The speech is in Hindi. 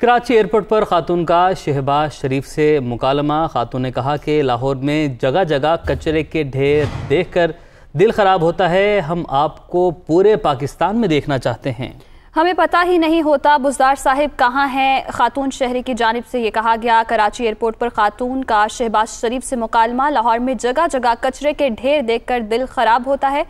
कराची एयरपोर्ट पर खातून का शहबाज शरीफ से मुकालमा खातून ने कहा कि लाहौर में जगह जगह कचरे के ढेर देख कर दिल ख़राब होता है हम आपको पूरे पाकिस्तान में देखना चाहते हैं हमें पता ही नहीं होता बुजदार साहिब कहाँ हैं खातून शहरी की जानब से ये कहा गया कराची एयरपोर्ट पर खातून का शहबाज शरीफ से मुकालमा लाहौर में जगह जगह कचरे के ढेर देखकर दिल ख़राब होता है